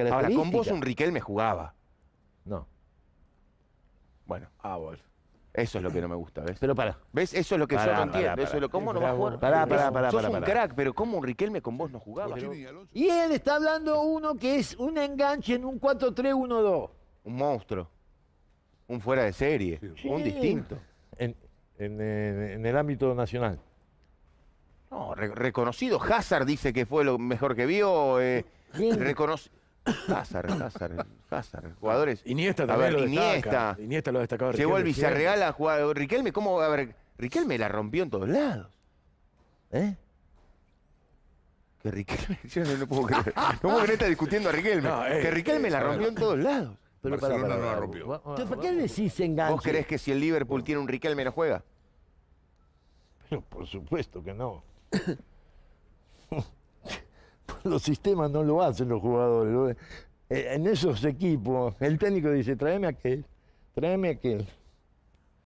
Ahora, con vos un Riquelme jugaba. No. Bueno. Ah, vos. Eso es lo que no me gusta, ¿ves? Pero para. ¿Ves? Eso es lo que yo no entiendo. eso es lo, ¿Cómo no va a jugar? Pará, pará, pará. Sos un crack, pero ¿cómo un Riquelme con vos no jugaba? Y él está hablando uno que es un enganche en un 4-3-1-2. Un monstruo. Un fuera de serie. Un distinto. En, el ámbito nacional. No, reconocido. Hazard dice que fue lo mejor que vio. Eh, reconocido. Hazard, Hazard, Hazard, jugadores. Iniesta también. A ver, Iniesta. Iniesta lo ha destacado. Llegó el Villarreal a jugar. Riquelme, ¿cómo? A ver, Riquelme la rompió en todos lados. ¿Eh? Que Riquelme. Yo no lo puedo creer. ¿Cómo que no está discutiendo a Riquelme. Eh, que Riquelme eh, la rompió en todos lados. Pero para, no la rompió. ¿Por qué decís engaño? ¿Vos crees que si el Liverpool tiene un Riquelme no juega? Pero por supuesto que no. los sistemas no lo hacen los jugadores. Eh, en esos equipos, el técnico dice, tráeme aquel, tráeme aquel.